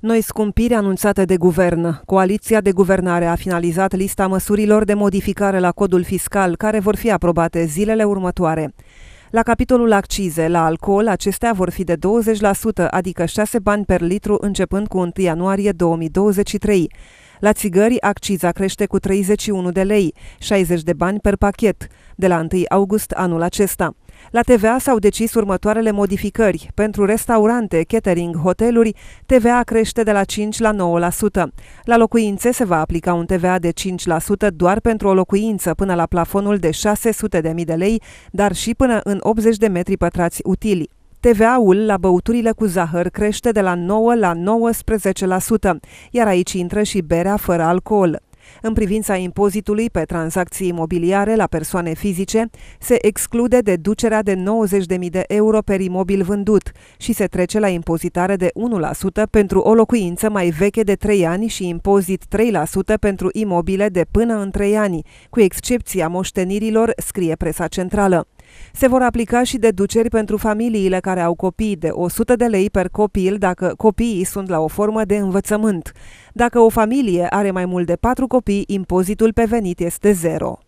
Noi scumpiri anunțate de guvern. Coaliția de guvernare a finalizat lista măsurilor de modificare la codul fiscal care vor fi aprobate zilele următoare. La capitolul accize, la alcool, acestea vor fi de 20%, adică 6 bani per litru începând cu 1 ianuarie 2023. La țigări, acciza crește cu 31 de lei, 60 de bani per pachet, de la 1 august anul acesta. La TVA s-au decis următoarele modificări. Pentru restaurante, catering, hoteluri, TVA crește de la 5 la 9%. La locuințe se va aplica un TVA de 5% doar pentru o locuință până la plafonul de 600.000 de lei, dar și până în 80 de metri pătrați utili. TVA-ul la băuturile cu zahăr crește de la 9 la 19%, iar aici intră și berea fără alcool. În privința impozitului pe tranzacții imobiliare la persoane fizice, se exclude deducerea de 90.000 de euro per imobil vândut și se trece la impozitare de 1% pentru o locuință mai veche de 3 ani și impozit 3% pentru imobile de până în 3 ani, cu excepția moștenirilor, scrie presa centrală. Se vor aplica și deduceri pentru familiile care au copii de 100 de lei per copil dacă copiii sunt la o formă de învățământ. Dacă o familie are mai mult de 4 copii, impozitul pe venit este zero.